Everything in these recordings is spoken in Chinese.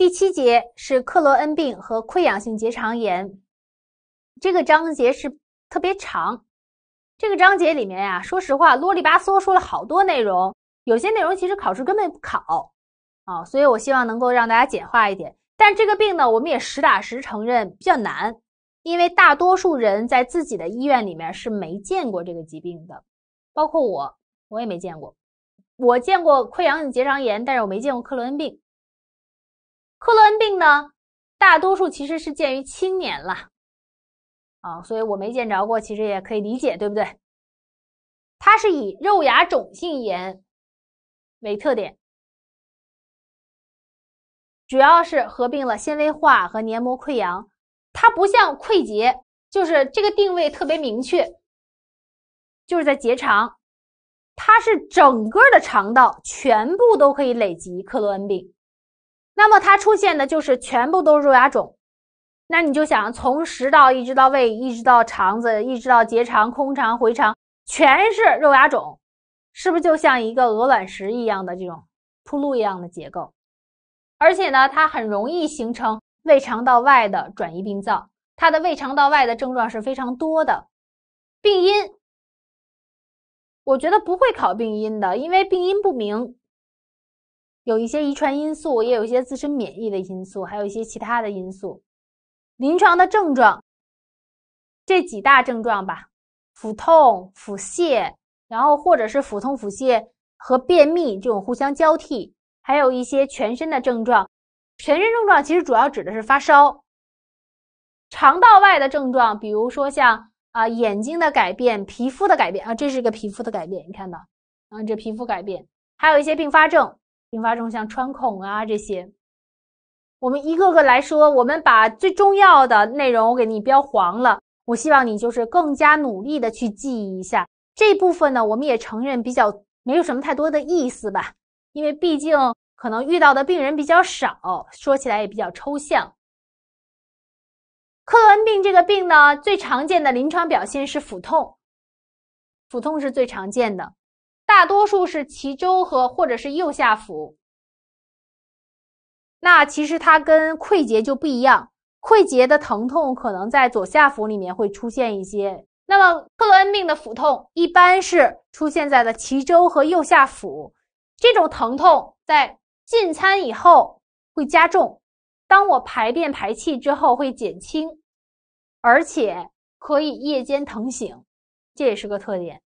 第七节是克罗恩病和溃疡性结肠炎，这个章节是特别长。这个章节里面啊，说实话，啰里吧嗦说了好多内容，有些内容其实考试根本不考啊。所以我希望能够让大家简化一点。但这个病呢，我们也实打实承认比较难，因为大多数人在自己的医院里面是没见过这个疾病的，包括我，我也没见过。我见过溃疡性结肠炎，但是我没见过克罗恩病。克罗恩病呢，大多数其实是见于青年了，啊，所以我没见着过，其实也可以理解，对不对？它是以肉芽肿性炎为特点，主要是合并了纤维化和黏膜溃疡。它不像溃结，就是这个定位特别明确，就是在结肠，它是整个的肠道全部都可以累积克罗恩病。那么它出现的就是全部都是肉芽肿，那你就想从食道一直到胃，一直到肠子，一直到结肠、空肠、回肠，全是肉芽肿，是不是就像一个鹅卵石一样的这种铺路一样的结构？而且呢，它很容易形成胃肠道外的转移病灶，它的胃肠道外的症状是非常多的。病因，我觉得不会考病因的，因为病因不明。有一些遗传因素，也有一些自身免疫的因素，还有一些其他的因素。临床的症状，这几大症状吧：腹痛、腹泻，然后或者是腹痛、腹泻和便秘这种互相交替，还有一些全身的症状。全身症状其实主要指的是发烧。肠道外的症状，比如说像啊眼睛的改变、皮肤的改变啊，这是一个皮肤的改变，你看到，嗯，这皮肤改变，还有一些并发症。并发症像穿孔啊这些，我们一个个来说。我们把最重要的内容我给你标黄了。我希望你就是更加努力的去记忆一下这部分呢。我们也承认比较没有什么太多的意思吧，因为毕竟可能遇到的病人比较少，说起来也比较抽象。克罗恩病这个病呢，最常见的临床表现是腹痛，腹痛是最常见的。大多数是脐周和或者是右下腹，那其实它跟溃结就不一样。溃结的疼痛可能在左下腹里面会出现一些。那么克罗恩病的腹痛一般是出现在了脐周和右下腹，这种疼痛在进餐以后会加重，当我排便排气之后会减轻，而且可以夜间疼醒，这也是个特点。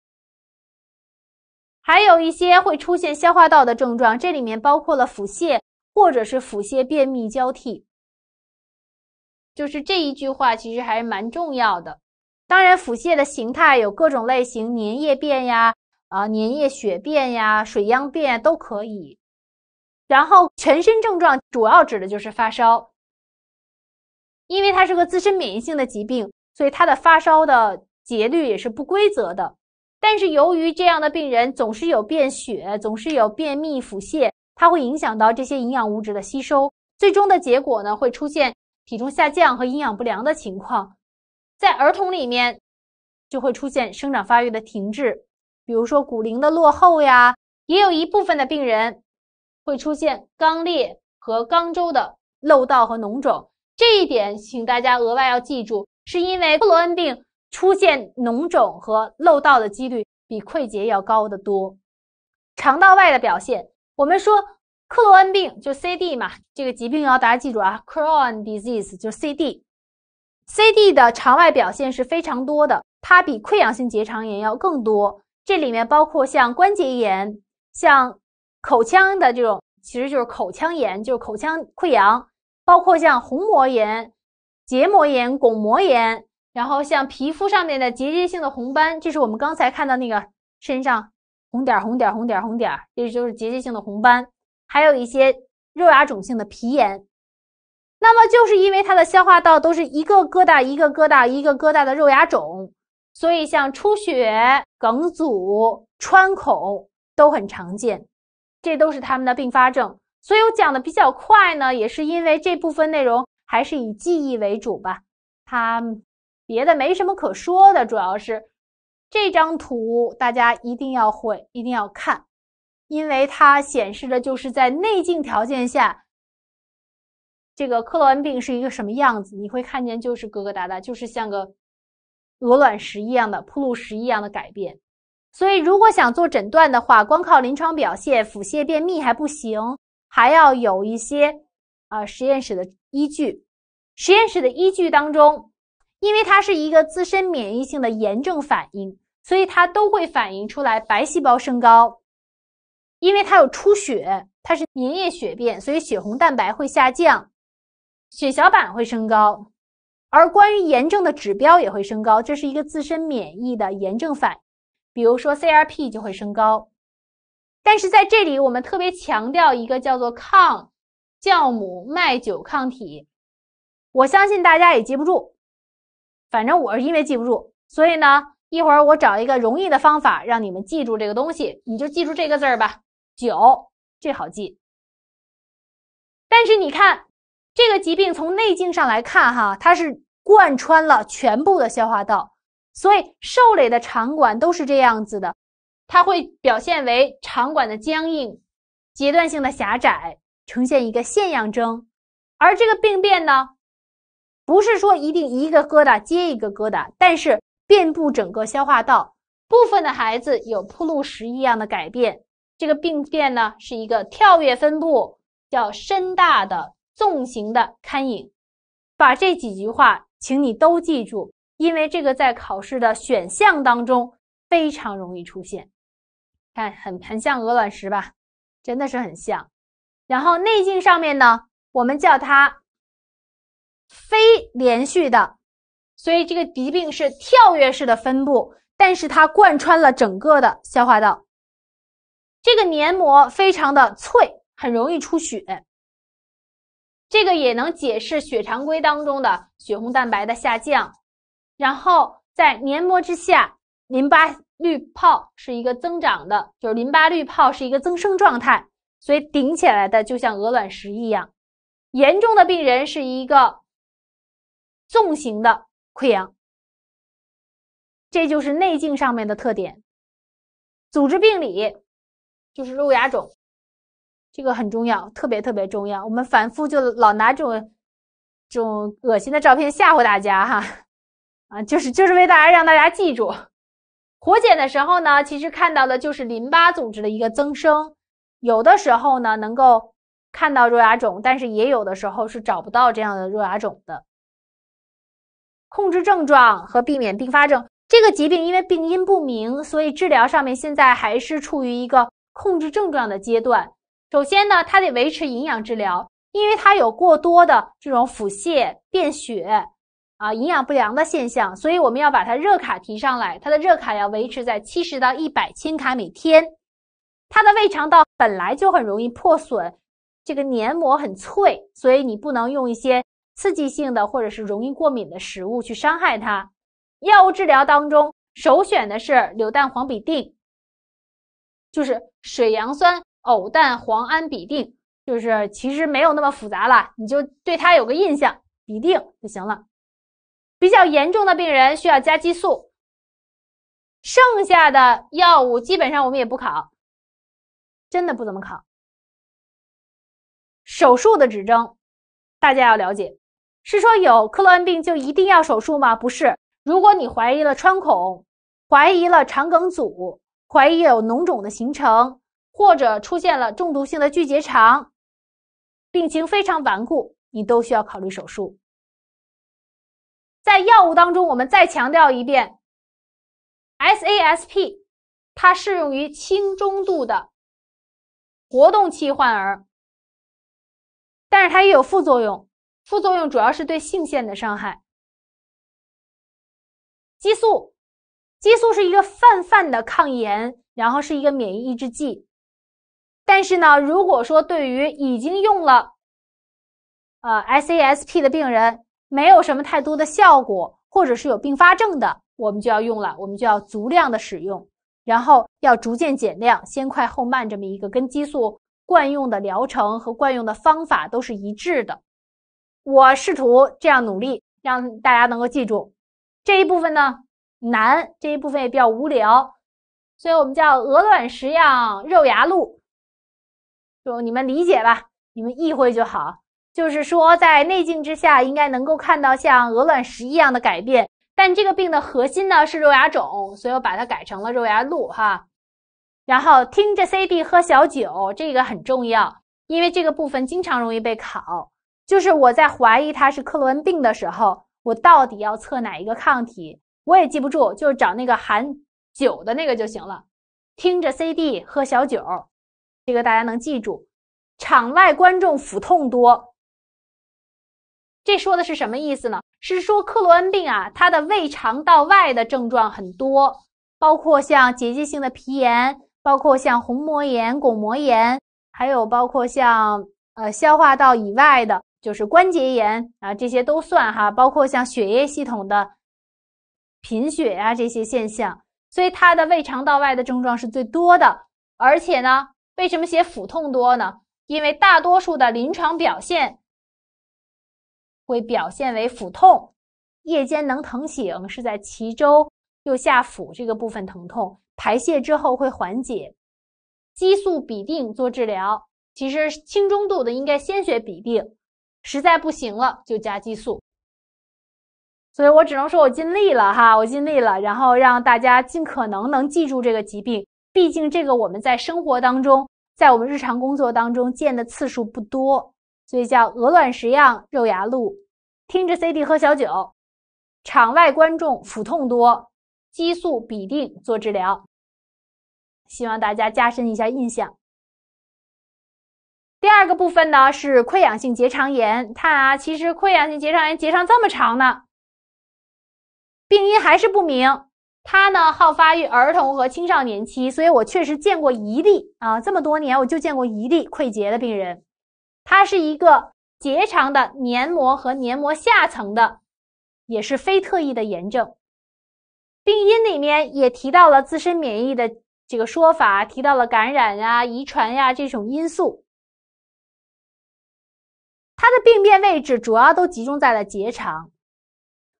还有一些会出现消化道的症状，这里面包括了腹泻或者是腹泻便秘交替，就是这一句话其实还是蛮重要的。当然，腹泻的形态有各种类型，粘液便呀、啊粘液血便呀、水样便都可以。然后全身症状主要指的就是发烧，因为它是个自身免疫性的疾病，所以它的发烧的节律也是不规则的。但是由于这样的病人总是有便血，总是有便秘、腹泻，它会影响到这些营养物质的吸收，最终的结果呢会出现体重下降和营养不良的情况。在儿童里面就会出现生长发育的停滞，比如说骨龄的落后呀，也有一部分的病人会出现肛裂和肛周的漏道和脓肿。这一点请大家额外要记住，是因为布罗恩病。出现脓肿和漏道的几率比溃结要高得多。肠道外的表现，我们说克罗恩病就 CD 嘛，这个疾病要大家记住啊，Crohn disease 就 CD。CD 的肠外表现是非常多的，它比溃疡性结肠炎要更多。这里面包括像关节炎、像口腔的这种，其实就是口腔炎，就是口腔溃疡，包括像虹膜炎、结膜炎、巩膜炎。然后像皮肤上面的结节性的红斑，这是我们刚才看到那个身上红点儿、红点儿、红点儿、红点儿，这就是结节性的红斑。还有一些肉芽肿性的皮炎。那么就是因为它的消化道都是一个疙瘩、一个疙瘩、一个疙瘩的肉芽肿，所以像出血、梗阻、穿孔都很常见，这都是他们的并发症。所以我讲的比较快呢，也是因为这部分内容还是以记忆为主吧，它。别的没什么可说的，主要是这张图大家一定要会，一定要看，因为它显示的就是在内镜条件下，这个克罗恩病是一个什么样子。你会看见就是疙疙瘩瘩，就是像个鹅卵石一样的、铺路石一样的改变。所以，如果想做诊断的话，光靠临床表现、腹泻、便秘还不行，还要有一些啊实验室的依据。实验室的依据当中。因为它是一个自身免疫性的炎症反应，所以它都会反映出来白细胞升高。因为它有出血，它是粘液血便，所以血红蛋白会下降，血小板会升高，而关于炎症的指标也会升高，这是一个自身免疫的炎症反，比如说 CRP 就会升高。但是在这里我们特别强调一个叫做抗酵母麦酒抗体，我相信大家也记不住。反正我是因为记不住，所以呢，一会儿我找一个容易的方法让你们记住这个东西，你就记住这个字儿吧。九，这好记。但是你看，这个疾病从内镜上来看，哈，它是贯穿了全部的消化道，所以受累的肠管都是这样子的，它会表现为肠管的僵硬、阶段性的狭窄，呈现一个腺样征，而这个病变呢。不是说一定一个疙瘩接一个疙瘩，但是遍布整个消化道。部分的孩子有铺路石一样的改变，这个病变呢是一个跳跃分布，叫深大的纵形的刊影。把这几句话，请你都记住，因为这个在考试的选项当中非常容易出现。看，很很像鹅卵石吧？真的是很像。然后内镜上面呢，我们叫它。非连续的，所以这个疾病是跳跃式的分布，但是它贯穿了整个的消化道。这个黏膜非常的脆，很容易出血。这个也能解释血常规当中的血红蛋白的下降。然后在黏膜之下，淋巴滤泡是一个增长的，就是淋巴滤泡是一个增生状态，所以顶起来的就像鹅卵石一样。严重的病人是一个。纵形的溃疡，这就是内镜上面的特点。组织病理就是肉芽肿，这个很重要，特别特别重要。我们反复就老拿这种这种恶心的照片吓唬大家哈，啊，就是就是为大家让大家记住。活检的时候呢，其实看到的就是淋巴组织的一个增生，有的时候呢能够看到肉芽肿，但是也有的时候是找不到这样的肉芽肿的。控制症状和避免并发症。这个疾病因为病因不明，所以治疗上面现在还是处于一个控制症状的阶段。首先呢，它得维持营养治疗，因为它有过多的这种腹泻、便血啊、营养不良的现象，所以我们要把它热卡提上来，它的热卡要维持在七十到一百千卡每天。它的胃肠道本来就很容易破损，这个黏膜很脆，所以你不能用一些。刺激性的或者是容易过敏的食物去伤害它。药物治疗当中首选的是硫氮磺吡啶，就是水杨酸偶氮磺胺吡啶，就是其实没有那么复杂了，你就对它有个印象，吡啶就行了。比较严重的病人需要加激素。剩下的药物基本上我们也不考，真的不怎么考。手术的指征，大家要了解。是说有克罗恩病就一定要手术吗？不是。如果你怀疑了穿孔，怀疑了肠梗阻，怀疑有脓肿的形成，或者出现了中毒性的巨结肠，病情非常顽固，你都需要考虑手术。在药物当中，我们再强调一遍，SASP，它适用于轻中度的活动期患儿，但是它也有副作用。副作用主要是对性腺的伤害。激素，激素是一个泛泛的抗炎，然后是一个免疫抑制剂。但是呢，如果说对于已经用了，呃，SASP 的病人没有什么太多的效果，或者是有并发症的，我们就要用了，我们就要足量的使用，然后要逐渐减量，先快后慢，这么一个跟激素惯用的疗程和惯用的方法都是一致的。我试图这样努力，让大家能够记住这一部分呢。难，这一部分也比较无聊，所以我们叫鹅卵石样肉芽露，就你们理解吧，你们意会就好。就是说，在内镜之下应该能够看到像鹅卵石一样的改变，但这个病的核心呢是肉芽肿，所以我把它改成了肉芽露哈。然后听着 CD 喝小酒，这个很重要，因为这个部分经常容易被考。就是我在怀疑他是克罗恩病的时候，我到底要测哪一个抗体？我也记不住，就是找那个含酒的那个就行了。听着 CD 喝小酒，这个大家能记住。场外观众腹痛多，这说的是什么意思呢？是说克罗恩病啊，它的胃肠道外的症状很多，包括像结节性的皮炎，包括像虹膜炎、巩膜炎，还有包括像呃消化道以外的。就是关节炎啊，这些都算哈，包括像血液系统的贫血呀这些现象，所以它的胃肠道外的症状是最多的。而且呢，为什么写腹痛多呢？因为大多数的临床表现会表现为腹痛，夜间能疼醒，是在脐周右下腹这个部分疼痛，排泄之后会缓解。激素比定做治疗，其实轻中度的应该先学比定。实在不行了就加激素，所以我只能说我尽力了哈，我尽力了，然后让大家尽可能能记住这个疾病，毕竟这个我们在生活当中，在我们日常工作当中见的次数不多，所以叫鹅卵石样肉芽露，听着 CD 喝小酒，场外观众腹痛多，激素比定做治疗，希望大家加深一下印象。第二个部分呢是溃疡性结肠炎，看啊，其实溃疡性结肠炎结肠这么长呢，病因还是不明。它呢好发于儿童和青少年期，所以我确实见过一例啊，这么多年我就见过一例溃结的病人。它是一个结肠的黏膜和黏膜下层的，也是非特异的炎症。病因里面也提到了自身免疫的这个说法，提到了感染呀、遗传呀这种因素。它的病变位置主要都集中在了结肠，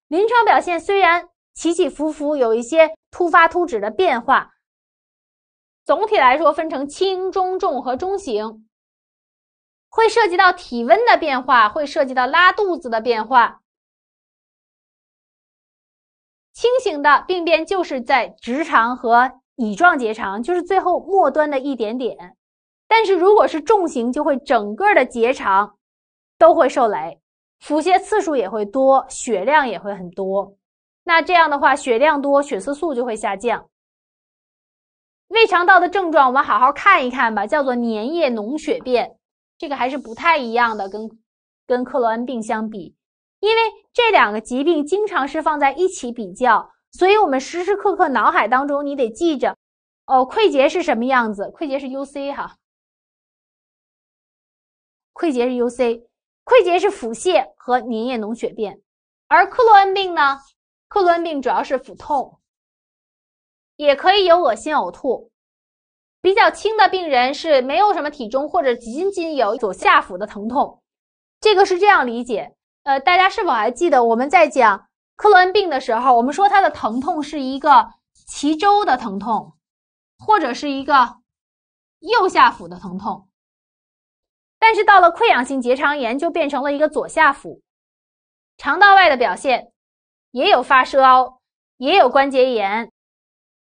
临床表现虽然起起伏伏，有一些突发突止的变化，总体来说分成轻、中、重和中型，会涉及到体温的变化，会涉及到拉肚子的变化。轻型的病变就是在直肠和乙状结肠，就是最后末端的一点点，但是如果是重型，就会整个的结肠。都会受累，腹泻次数也会多，血量也会很多。那这样的话，血量多，血色素就会下降。胃肠道的症状，我们好好看一看吧，叫做粘液脓血便，这个还是不太一样的，跟跟克罗恩病相比，因为这两个疾病经常是放在一起比较，所以我们时时刻刻脑海当中你得记着，哦，溃结是什么样子，溃结是 UC 哈，溃结是 UC。溃结是腹泻和粘液脓血便，而克罗恩病呢？克罗恩病主要是腹痛，也可以有恶心呕吐。比较轻的病人是没有什么体重，或者仅仅有左下腹的疼痛。这个是这样理解。呃，大家是否还记得我们在讲克罗恩病的时候，我们说它的疼痛是一个脐周的疼痛，或者是一个右下腹的疼痛？但是到了溃疡性结肠炎，就变成了一个左下腹肠道外的表现，也有发烧，也有关节炎，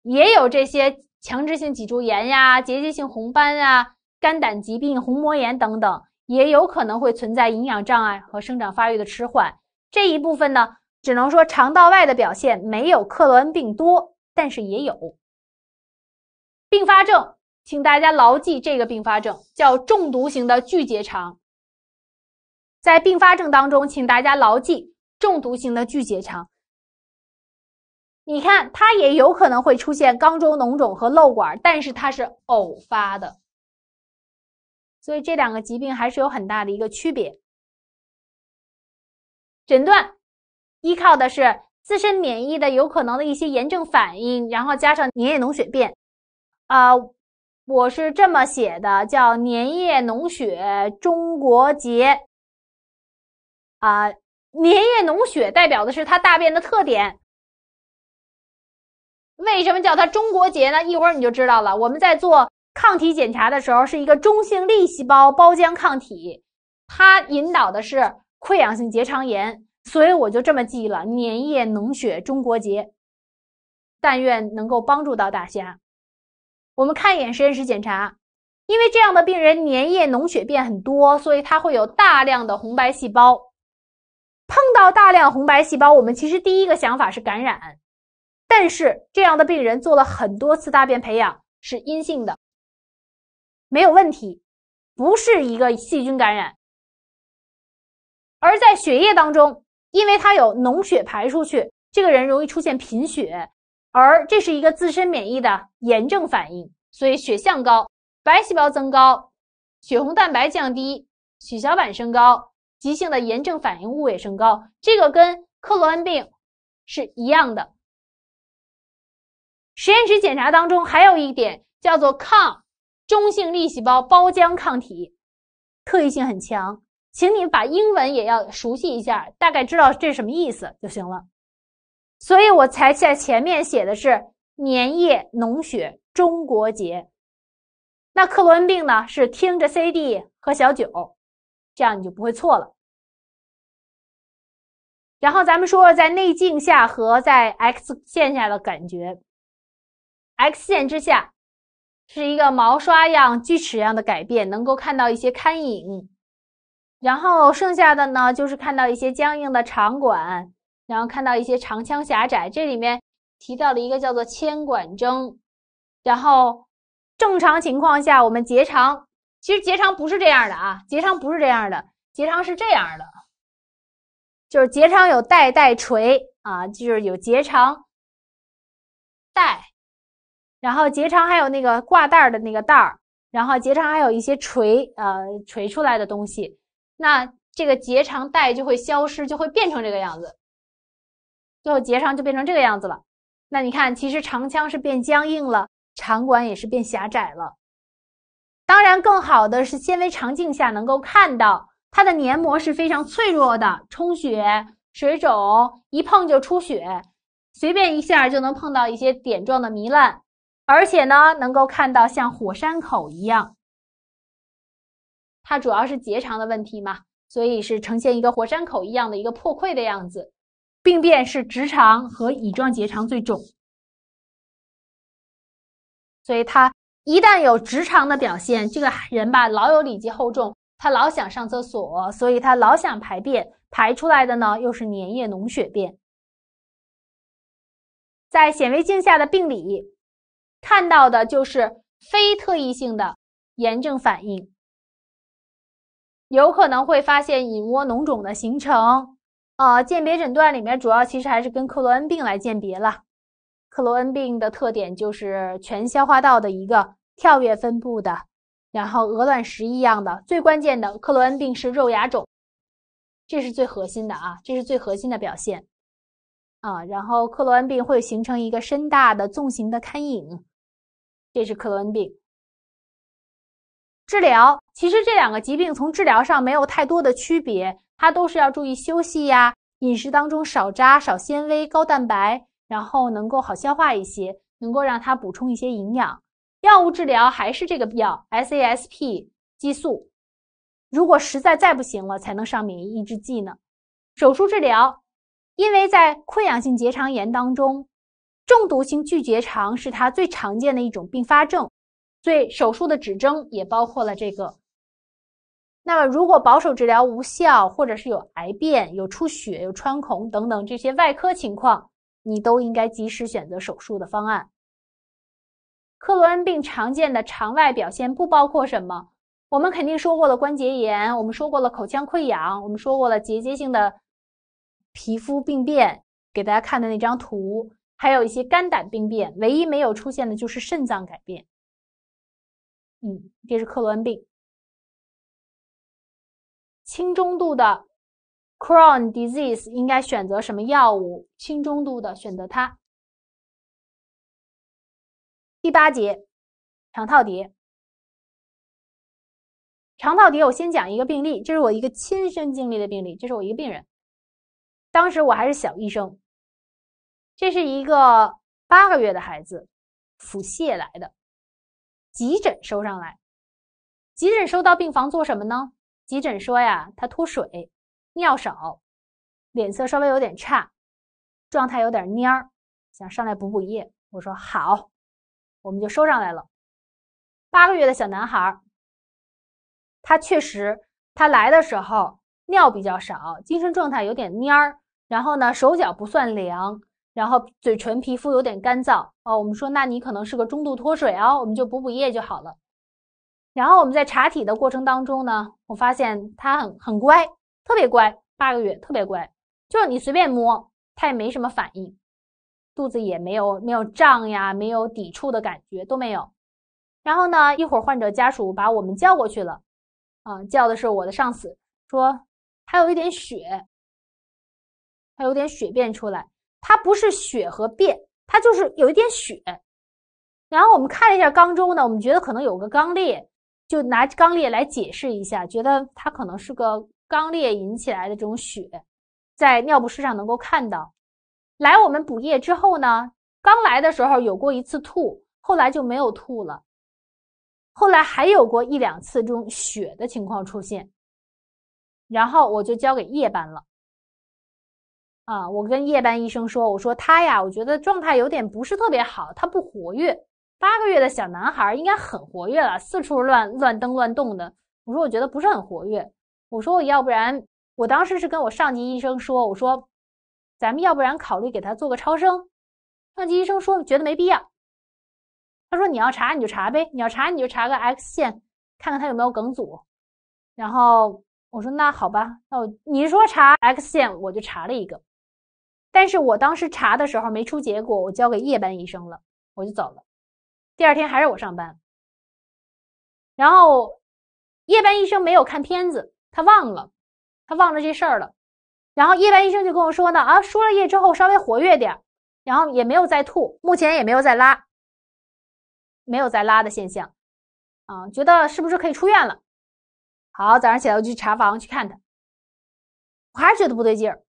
也有这些强制性脊柱炎呀、结节性红斑啊、肝胆疾病、虹膜炎等等，也有可能会存在营养障碍和生长发育的迟缓。这一部分呢，只能说肠道外的表现没有克罗恩病多，但是也有并发症。请大家牢记这个并发症叫中毒型的巨结肠，在并发症当中，请大家牢记中毒型的巨结肠。你看，它也有可能会出现肛周脓肿和瘘管，但是它是偶发的，所以这两个疾病还是有很大的一个区别。诊断依靠的是自身免疫的有可能的一些炎症反应，然后加上粘液脓血便，啊。我是这么写的，叫粘液脓血中国结。啊，黏液脓血代表的是它大便的特点。为什么叫它中国结呢？一会儿你就知道了。我们在做抗体检查的时候，是一个中性粒细胞胞浆抗体，它引导的是溃疡性结肠炎，所以我就这么记了：粘液脓血中国结。但愿能够帮助到大家。我们看一眼实验室检查，因为这样的病人粘液脓血便很多，所以它会有大量的红白细胞。碰到大量红白细胞，我们其实第一个想法是感染，但是这样的病人做了很多次大便培养是阴性的，没有问题，不是一个细菌感染。而在血液当中，因为它有脓血排出去，这个人容易出现贫血。而这是一个自身免疫的炎症反应，所以血象高，白细胞增高，血红蛋白降低，血小板升高，急性的炎症反应物也升高，这个跟克罗恩病是一样的。实验室检查当中还有一点叫做抗中性粒细胞胞浆抗体，特异性很强，请你把英文也要熟悉一下，大概知道这什么意思就行了。所以我才在前面写的是粘液脓血中国结，那克罗恩病呢是听着 CD 喝小酒，这样你就不会错了。然后咱们说说在内镜下和在 X 线下的感觉。X 线之下是一个毛刷样、锯齿样的改变，能够看到一些刊影，然后剩下的呢就是看到一些僵硬的肠管。然后看到一些肠腔狭窄，这里面提到了一个叫做牵管征。然后正常情况下，我们结肠其实结肠不是这样的啊，结肠不是这样的，结肠是这样的，就是结肠有带带垂啊，就是有结肠带，然后结肠还有那个挂带的那个带儿，然后结肠还有一些垂呃垂出来的东西，那这个结肠带就会消失，就会变成这个样子。最后结肠就变成这个样子了，那你看，其实肠腔是变僵硬了，肠管也是变狭窄了。当然，更好的是纤维肠镜下能够看到它的黏膜是非常脆弱的，充血、水肿，一碰就出血，随便一下就能碰到一些点状的糜烂，而且呢，能够看到像火山口一样，它主要是结肠的问题嘛，所以是呈现一个火山口一样的一个破溃的样子。病变是直肠和乙状结肠最肿，所以他一旦有直肠的表现，这个人吧老有里脊厚重，他老想上厕所，所以他老想排便，排出来的呢又是粘液脓血便。在显微镜下的病理看到的就是非特异性的炎症反应，有可能会发现隐窝脓肿的形成。啊，鉴别诊断里面主要其实还是跟克罗恩病来鉴别了。克罗恩病的特点就是全消化道的一个跳跃分布的，然后鹅卵石一样的。最关键的，克罗恩病是肉芽肿，这是最核心的啊，这是最核心的表现啊。然后克罗恩病会形成一个深大的纵形的刊影，这是克罗恩病。治疗其实这两个疾病从治疗上没有太多的区别。它都是要注意休息呀，饮食当中少渣、少纤维、高蛋白，然后能够好消化一些，能够让它补充一些营养。药物治疗还是这个必要，SASP 激素。如果实在再不行了，才能上免疫抑制剂呢。手术治疗，因为在溃疡性结肠炎当中，中毒性巨结肠是它最常见的一种并发症，所以手术的指征也包括了这个。那么，如果保守治疗无效，或者是有癌变、有出血、有穿孔等等这些外科情况，你都应该及时选择手术的方案。克罗恩病常见的肠外表现不包括什么？我们肯定说过了关节炎，我们说过了口腔溃疡，我们说过了结节性的皮肤病变，给大家看的那张图，还有一些肝胆病变，唯一没有出现的就是肾脏改变。嗯，这是克罗恩病。轻中度的 c r o h n disease 应该选择什么药物？轻中度的，选择它。第八节，肠套叠。肠套叠，我先讲一个病例，这是我一个亲身经历的病例，这是我一个病人。当时我还是小医生，这是一个八个月的孩子，腹泻来的，急诊收上来。急诊收到病房做什么呢？急诊说呀，他脱水，尿少，脸色稍微有点差，状态有点蔫儿，想上来补补液。我说好，我们就收上来了。八个月的小男孩，他确实，他来的时候尿比较少，精神状态有点蔫儿，然后呢，手脚不算凉，然后嘴唇皮肤有点干燥。哦，我们说那你可能是个中度脱水哦，我们就补补液就好了。然后我们在查体的过程当中呢，我发现他很很乖，特别乖，八个月特别乖，就是你随便摸他也没什么反应，肚子也没有没有胀呀，没有抵触的感觉都没有。然后呢，一会儿患者家属把我们叫过去了，啊，叫的是我的上司，说他有一点血，他有点血便出来，他不是血和便，他就是有一点血。然后我们看了一下肛周呢，我们觉得可能有个肛裂。就拿肛裂来解释一下，觉得它可能是个肛裂引起来的这种血，在尿不湿上能够看到。来我们补液之后呢，刚来的时候有过一次吐，后来就没有吐了。后来还有过一两次这种血的情况出现。然后我就交给夜班了。啊，我跟夜班医生说，我说他呀，我觉得状态有点不是特别好，他不活跃。八个月的小男孩应该很活跃了，四处乱乱蹬乱动的。我说我觉得不是很活跃。我说我要不然，我当时是跟我上级医生说，我说咱们要不然考虑给他做个超声。上级医生说觉得没必要。他说你要查你就查呗，你要查你就查个 X 线，看看他有没有梗阻。然后我说那好吧，那我你说查 X 线我就查了一个。但是我当时查的时候没出结果，我交给夜班医生了，我就走了。第二天还是我上班，然后夜班医生没有看片子，他忘了，他忘了这事儿了。然后夜班医生就跟我说呢：“啊，输了液之后稍微活跃点，然后也没有再吐，目前也没有再拉，没有再拉的现象啊，觉得是不是可以出院了？”好，早上起来我去查房去看他，我还是觉得不对劲儿，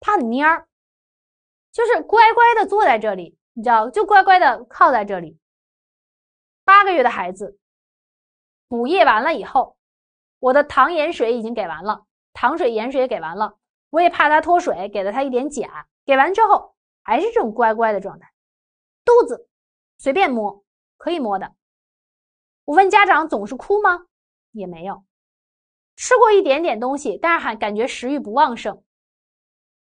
他很蔫儿，就是乖乖的坐在这里，你知道，就乖乖的靠在这里。八个月的孩子补液完了以后，我的糖盐水已经给完了，糖水盐水也给完了，我也怕他脱水，给了他一点钾，给完之后还是这种乖乖的状态，肚子随便摸可以摸的。我问家长总是哭吗？也没有，吃过一点点东西，但是还感觉食欲不旺盛。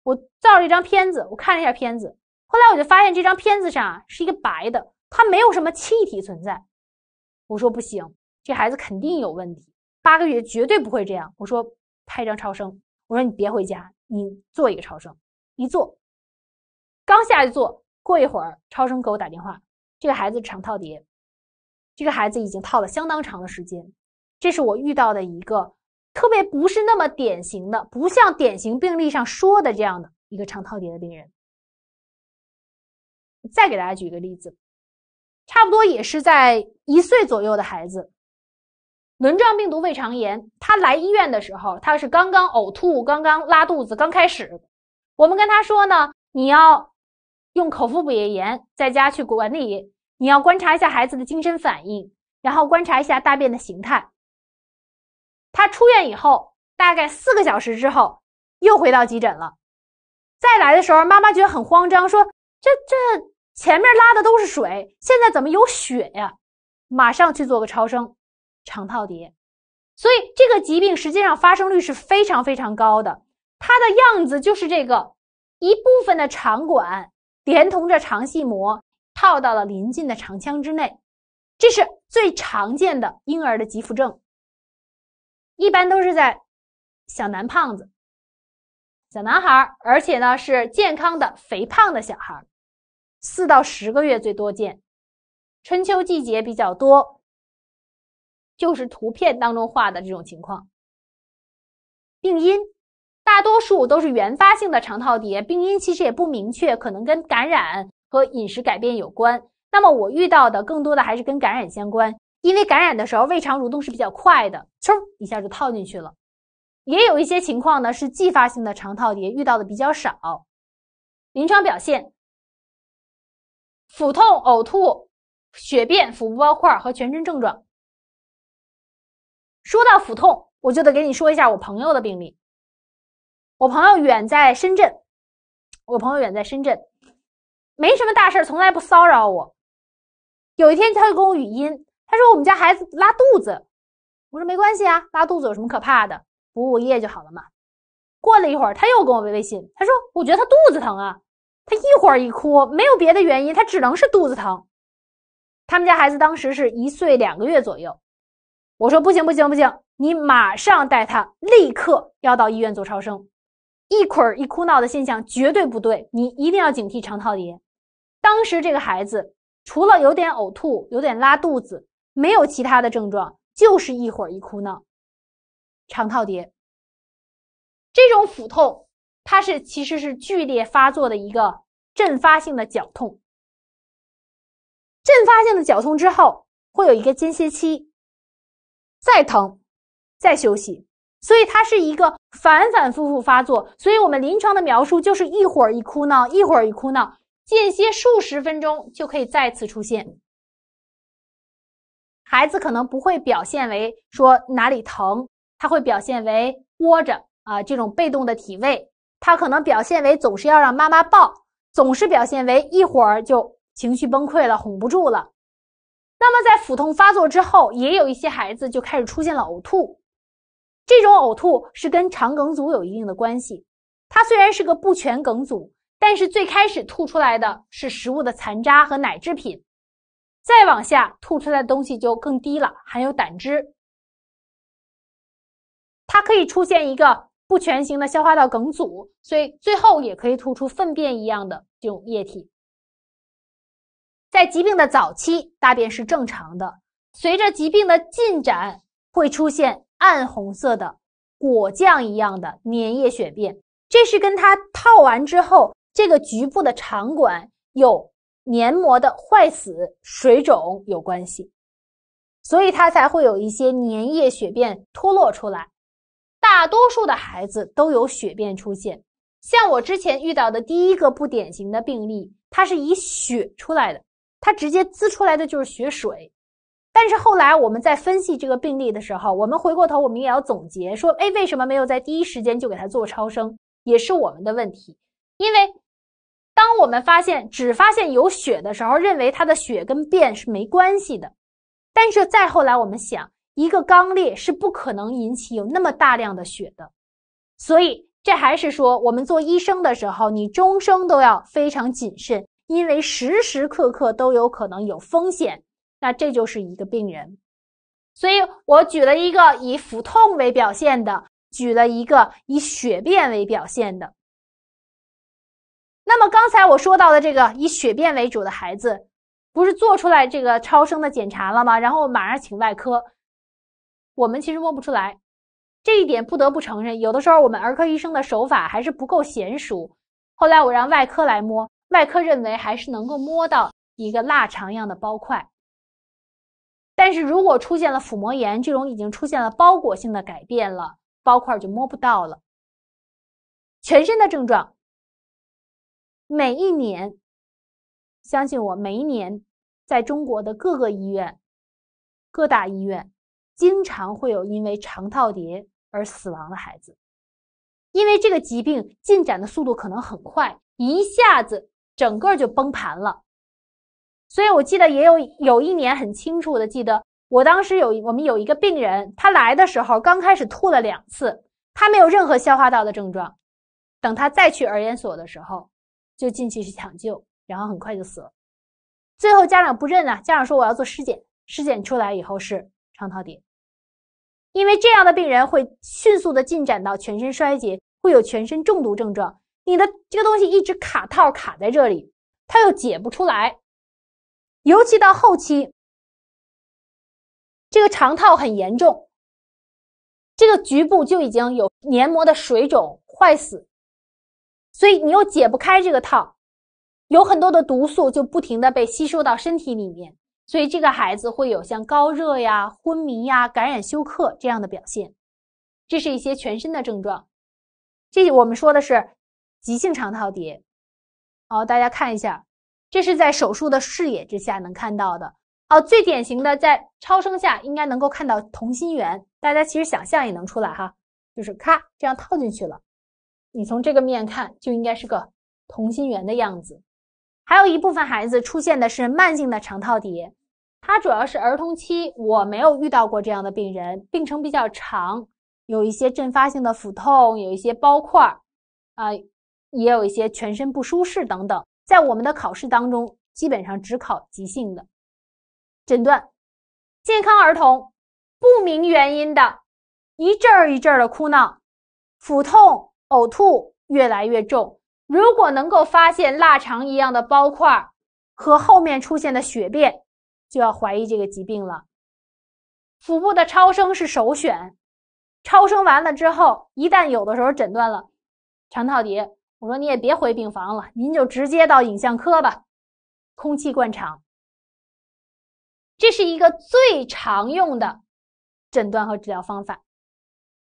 我照了一张片子，我看了一下片子，后来我就发现这张片子上啊是一个白的。他没有什么气体存在，我说不行，这孩子肯定有问题，八个月绝对不会这样。我说拍张超声，我说你别回家，你做一个超声，一做，刚下去做过一会儿，超声给我打电话，这个孩子肠套叠，这个孩子已经套了相当长的时间，这是我遇到的一个特别不是那么典型的，不像典型病例上说的这样的一个肠套叠的病人。再给大家举一个例子。差不多也是在一岁左右的孩子，轮状病毒胃肠炎，他来医院的时候，他是刚刚呕吐、刚刚拉肚子、刚开始。我们跟他说呢，你要用口服补液盐，在家去管理，你要观察一下孩子的精神反应，然后观察一下大便的形态。他出院以后，大概四个小时之后，又回到急诊了。再来的时候，妈妈觉得很慌张，说：“这这。”前面拉的都是水，现在怎么有血呀？马上去做个超声肠套叠。所以这个疾病实际上发生率是非常非常高的，它的样子就是这个一部分的肠管连同着肠系膜套到了邻近的肠腔之内。这是最常见的婴儿的急腹症，一般都是在小男胖子、小男孩而且呢是健康的肥胖的小孩四到十个月最多见，春秋季节比较多，就是图片当中画的这种情况。病因大多数都是原发性的肠套叠，病因其实也不明确，可能跟感染和饮食改变有关。那么我遇到的更多的还是跟感染相关，因为感染的时候胃肠蠕动是比较快的，咻一下就套进去了。也有一些情况呢是继发性的肠套叠，遇到的比较少。临床表现。腹痛、呕吐、血便、腹部包块和全身症状。说到腹痛，我就得给你说一下我朋友的病例。我朋友远在深圳，我朋友远在深圳，没什么大事从来不骚扰我。有一天，他就跟我语音，他说我们家孩子拉肚子。我说没关系啊，拉肚子有什么可怕的，补补液就好了嘛。过了一会儿，他又跟我微信，他说我觉得他肚子疼啊。他一会儿一哭，没有别的原因，他只能是肚子疼。他们家孩子当时是一岁两个月左右，我说不行不行不行，你马上带他立刻要到医院做超声。一会儿一哭闹的现象绝对不对，你一定要警惕肠套叠。当时这个孩子除了有点呕吐、有点拉肚子，没有其他的症状，就是一会儿一哭闹，肠套叠。这种腹痛。它是其实是剧烈发作的一个阵发性的绞痛，阵发性的绞痛之后会有一个间歇期，再疼再休息，所以它是一个反反复复发作。所以我们临床的描述就是一会儿一哭闹，一会儿一哭闹，间歇数十分钟就可以再次出现。孩子可能不会表现为说哪里疼，他会表现为窝着啊这种被动的体位。他可能表现为总是要让妈妈抱，总是表现为一会儿就情绪崩溃了，哄不住了。那么，在腹痛发作之后，也有一些孩子就开始出现了呕吐。这种呕吐是跟肠梗阻有一定的关系。它虽然是个不全梗阻，但是最开始吐出来的是食物的残渣和奶制品，再往下吐出来的东西就更低了，含有胆汁。它可以出现一个。不全形的消化道梗阻，所以最后也可以吐出粪便一样的这种液体。在疾病的早期，大便是正常的；随着疾病的进展，会出现暗红色的果酱一样的粘液血便，这是跟它套完之后，这个局部的肠管有黏膜的坏死、水肿有关系，所以它才会有一些粘液血便脱落出来。大多数的孩子都有血便出现，像我之前遇到的第一个不典型的病例，它是以血出来的，它直接滋出来的就是血水。但是后来我们在分析这个病例的时候，我们回过头，我们也要总结说，哎，为什么没有在第一时间就给他做超声，也是我们的问题。因为当我们发现只发现有血的时候，认为他的血跟便是没关系的，但是再后来我们想。一个肛裂是不可能引起有那么大量的血的，所以这还是说我们做医生的时候，你终生都要非常谨慎，因为时时刻刻都有可能有风险。那这就是一个病人，所以我举了一个以腹痛为表现的，举了一个以血变为表现的。那么刚才我说到的这个以血便为主的孩子，不是做出来这个超声的检查了吗？然后马上请外科。我们其实摸不出来，这一点不得不承认。有的时候我们儿科医生的手法还是不够娴熟。后来我让外科来摸，外科认为还是能够摸到一个腊肠样的包块。但是如果出现了腹膜炎，这种已经出现了包裹性的改变了，包块就摸不到了。全身的症状，每一年，相信我，每一年在中国的各个医院、各大医院。经常会有因为肠套叠而死亡的孩子，因为这个疾病进展的速度可能很快，一下子整个就崩盘了。所以我记得也有有一年很清楚的记得，我当时有我们有一个病人，他来的时候刚开始吐了两次，他没有任何消化道的症状。等他再去儿研所的时候，就进去去抢救，然后很快就死了。最后家长不认啊，家长说我要做尸检，尸检出来以后是肠套叠。因为这样的病人会迅速的进展到全身衰竭，会有全身中毒症状。你的这个东西一直卡套卡在这里，它又解不出来。尤其到后期，这个肠套很严重，这个局部就已经有黏膜的水肿、坏死，所以你又解不开这个套，有很多的毒素就不停的被吸收到身体里面。所以这个孩子会有像高热呀、昏迷呀、感染休克这样的表现，这是一些全身的症状。这我们说的是急性肠套叠。好，大家看一下，这是在手术的视野之下能看到的。哦，最典型的在超声下应该能够看到同心圆。大家其实想象也能出来哈，就是咔这样套进去了，你从这个面看就应该是个同心圆的样子。还有一部分孩子出现的是慢性的肠套叠，它主要是儿童期，我没有遇到过这样的病人，病程比较长，有一些阵发性的腹痛，有一些包块，啊，也有一些全身不舒适等等。在我们的考试当中，基本上只考急性的诊断，健康儿童不明原因的一阵儿一阵儿的哭闹，腹痛、呕吐越来越重。如果能够发现腊肠一样的包块和后面出现的血便，就要怀疑这个疾病了。腹部的超声是首选，超声完了之后，一旦有的时候诊断了肠套叠，我说你也别回病房了，您就直接到影像科吧。空气灌肠，这是一个最常用的诊断和治疗方法。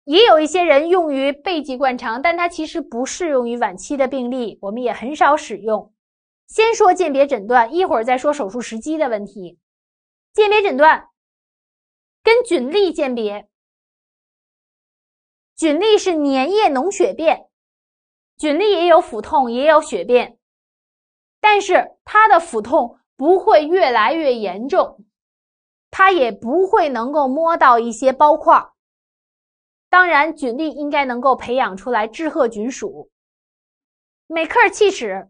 也有一些人用于背脊灌肠，但它其实不适用于晚期的病例，我们也很少使用。先说鉴别诊断，一会儿再说手术时机的问题。鉴别诊断跟菌痢鉴别，菌痢是粘液脓血便，菌痢也有腹痛，也有血便，但是它的腹痛不会越来越严重，它也不会能够摸到一些包块。当然，菌力应该能够培养出来志贺菌属。每克气憩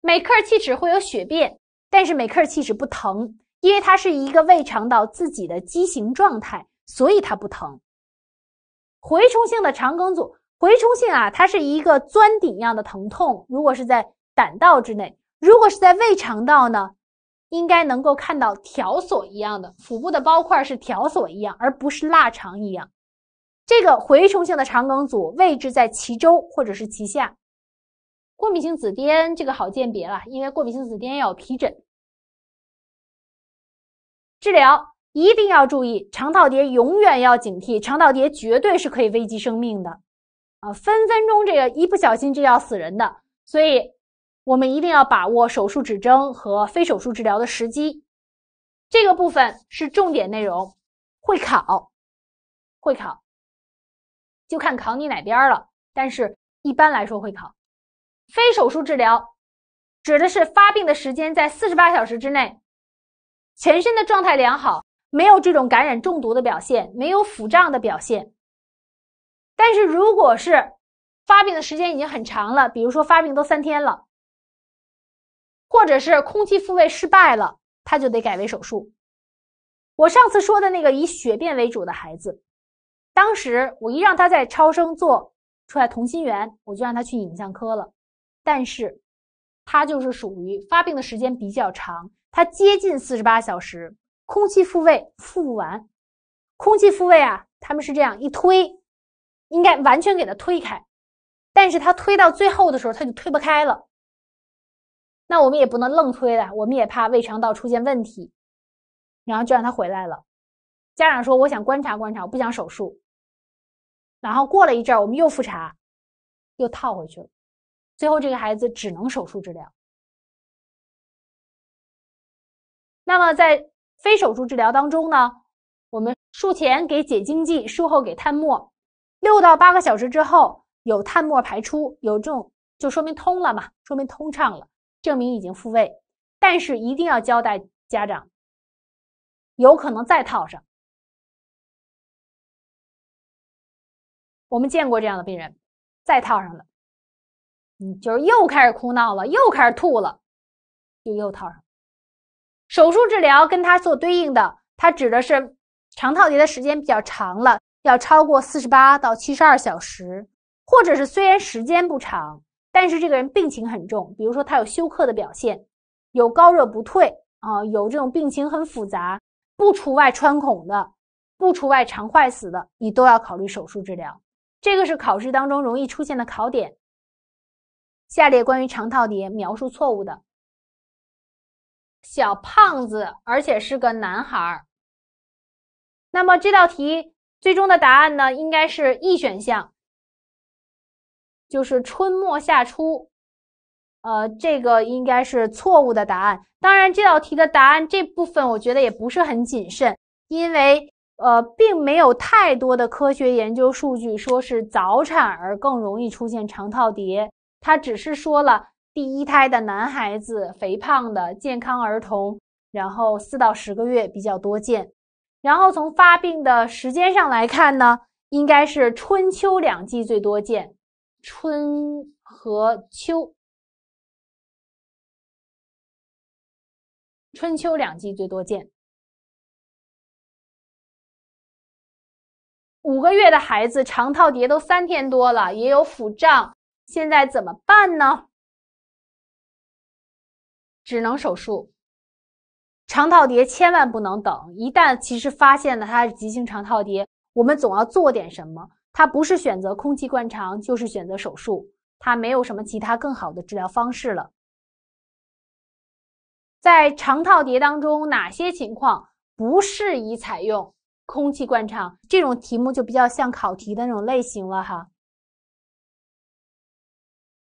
每克气憩会有血便，但是每克气憩不疼，因为它是一个胃肠道自己的畸形状态，所以它不疼。蛔虫性的肠梗阻，蛔虫性啊，它是一个钻顶样的疼痛。如果是在胆道之内，如果是在胃肠道呢，应该能够看到条索一样的腹部的包块是条索一样，而不是腊肠一样。这个蛔虫性的肠梗阻位置在脐周或者是脐下，过敏性紫癜这个好鉴别了，因为过敏性紫癜有皮疹。治疗一定要注意，肠道蝶永远要警惕，肠道蝶绝对是可以危及生命的，啊，分分钟这个一不小心就要死人的，所以我们一定要把握手术指征和非手术治疗的时机。这个部分是重点内容，会考，会考。就看扛你哪边了，但是一般来说会扛。非手术治疗指的是发病的时间在四十八小时之内，全身的状态良好，没有这种感染中毒的表现，没有腹胀的表现。但是如果是发病的时间已经很长了，比如说发病都三天了，或者是空气复位失败了，他就得改为手术。我上次说的那个以血便为主的孩子。当时我一让他在超声做出来同心圆，我就让他去影像科了。但是他就是属于发病的时间比较长，他接近四十八小时，空气复位复不完。空气复位啊，他们是这样一推，应该完全给他推开，但是他推到最后的时候他就推不开了。那我们也不能愣推了，我们也怕胃肠道出现问题，然后就让他回来了。家长说我想观察观察，我不想手术。然后过了一阵儿，我们又复查，又套回去了。最后这个孩子只能手术治疗。那么在非手术治疗当中呢，我们术前给解痉剂，术后给碳末，六到八个小时之后有碳末排出，有这种就说明通了嘛，说明通畅了，证明已经复位。但是一定要交代家长，有可能再套上。我们见过这样的病人，再套上了，嗯，就是又开始哭闹了，又开始吐了，就又套上。手术治疗跟它所对应的，它指的是肠套叠的时间比较长了，要超过四十八到七十二小时，或者是虽然时间不长，但是这个人病情很重，比如说他有休克的表现，有高热不退啊，有这种病情很复杂，不出外穿孔的，不出外肠坏死的，你都要考虑手术治疗。这个是考试当中容易出现的考点。下列关于长套叠描述错误的，小胖子，而且是个男孩儿。那么这道题最终的答案呢，应该是 E 选项，就是春末夏初，呃，这个应该是错误的答案。当然，这道题的答案这部分我觉得也不是很谨慎，因为。呃，并没有太多的科学研究数据说是早产儿更容易出现肠套叠，它只是说了第一胎的男孩子、肥胖的健康儿童，然后四到十个月比较多见，然后从发病的时间上来看呢，应该是春秋两季最多见，春和秋，春秋两季最多见。五个月的孩子肠套叠都三天多了，也有腹胀，现在怎么办呢？只能手术。肠套叠千万不能等，一旦其实发现了它是急性肠套叠，我们总要做点什么。它不是选择空气灌肠，就是选择手术，它没有什么其他更好的治疗方式了。在肠套叠当中，哪些情况不适宜采用？空气灌肠这种题目就比较像考题的那种类型了哈。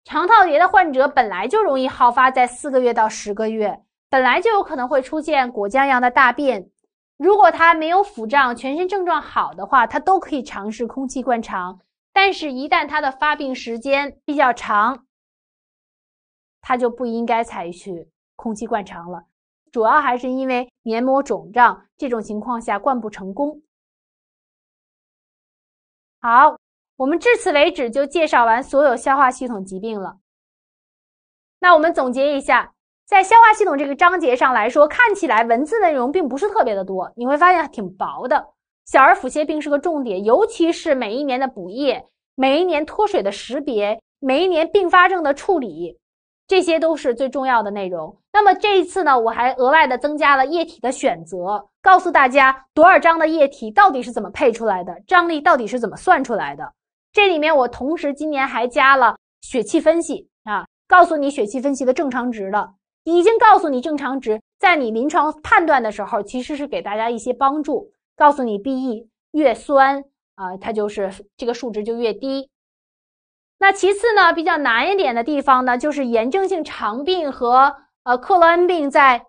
肠套叠的患者本来就容易好发在四个月到十个月，本来就有可能会出现果酱样的大便。如果他没有腹胀、全身症状好的话，他都可以尝试空气灌肠。但是，一旦他的发病时间比较长，他就不应该采取空气灌肠了。主要还是因为黏膜肿胀，这种情况下灌不成功。好，我们至此为止就介绍完所有消化系统疾病了。那我们总结一下，在消化系统这个章节上来说，看起来文字内容并不是特别的多，你会发现挺薄的。小儿腹泻病是个重点，尤其是每一年的补液、每一年脱水的识别、每一年并发症的处理。这些都是最重要的内容。那么这一次呢，我还额外的增加了液体的选择，告诉大家多少张的液体到底是怎么配出来的，张力到底是怎么算出来的。这里面我同时今年还加了血气分析啊，告诉你血气分析的正常值了，已经告诉你正常值，在你临床判断的时候其实是给大家一些帮助，告诉你 BE 越酸啊，它就是这个数值就越低。那其次呢，比较难一点的地方呢，就是炎症性肠病和呃克罗恩病在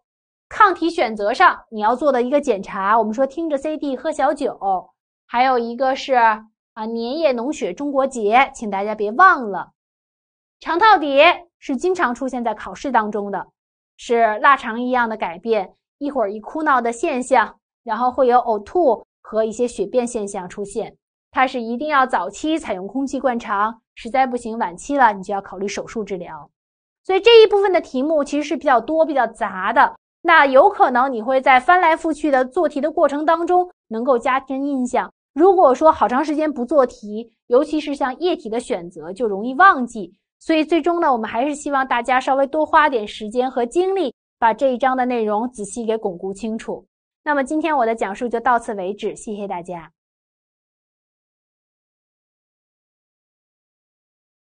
抗体选择上你要做的一个检查。我们说听着 CD 喝小酒，还有一个是啊粘液脓血中国结，请大家别忘了。肠套叠是经常出现在考试当中的，是腊肠一样的改变，一会儿一哭闹的现象，然后会有呕吐和一些血便现象出现。它是一定要早期采用空气灌肠，实在不行晚期了，你就要考虑手术治疗。所以这一部分的题目其实是比较多、比较杂的。那有可能你会在翻来覆去的做题的过程当中能够加深印象。如果说好长时间不做题，尤其是像液体的选择，就容易忘记。所以最终呢，我们还是希望大家稍微多花点时间和精力，把这一章的内容仔细给巩固清楚。那么今天我的讲述就到此为止，谢谢大家。